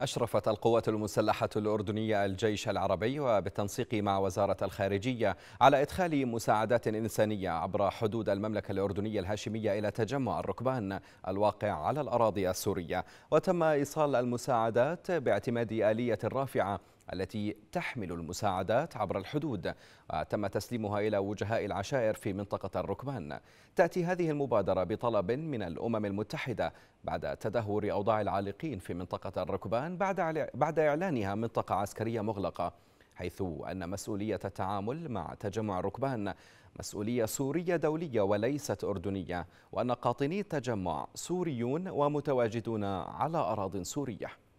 أشرفت القوات المسلحة الأردنية الجيش العربي وبالتنسيق مع وزارة الخارجية على إدخال مساعدات إنسانية عبر حدود المملكة الأردنية الهاشمية إلى تجمع الركبان الواقع على الأراضي السورية وتم إيصال المساعدات باعتماد آلية رافعة التي تحمل المساعدات عبر الحدود وتم تسليمها إلى وجهاء العشائر في منطقة الركبان تأتي هذه المبادرة بطلب من الأمم المتحدة بعد تدهور أوضاع العالقين في منطقة الركبان بعد بعد إعلانها منطقة عسكرية مغلقة حيث أن مسؤولية التعامل مع تجمع الركبان مسؤولية سورية دولية وليست أردنية وأن قاطني التجمع سوريون ومتواجدون على أراضٍ سورية